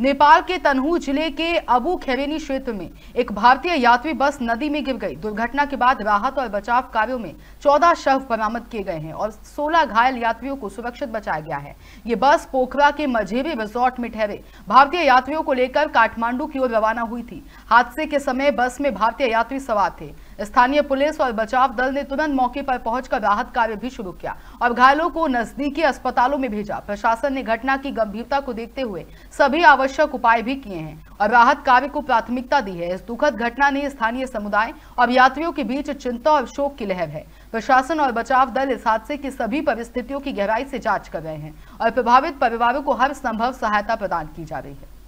नेपाल के तनहू जिले के अबू खेवेनी क्षेत्र में एक भारतीय यात्री बस नदी में गिर गई दुर्घटना के बाद राहत और बचाव कार्यों में 14 शव बरामद किए गए हैं और 16 घायल यात्रियों को सुरक्षित बचाया गया है ये बस पोखरा के मझेवी रिजॉर्ट में ठहरे भारतीय यात्रियों को लेकर काठमांडू की ओर रवाना हुई थी हादसे के समय बस में भारतीय यात्री सवार थे स्थानीय पुलिस और बचाव दल ने तुरंत मौके पर पहुंचकर राहत कार्य भी शुरू किया और घायलों को नजदीकी अस्पतालों में भेजा प्रशासन ने घटना की गंभीरता को देखते हुए सभी आवश्यक उपाय भी किए हैं और राहत कार्य को प्राथमिकता दी है इस दुखद घटना ने स्थानीय समुदाय और यात्रियों के बीच चिंता और शोक की लहर है प्रशासन और बचाव दल इस हादसे की सभी परिस्थितियों की गहराई से जाँच कर रहे हैं और प्रभावित परिवारों को हर संभव सहायता प्रदान की जा रही है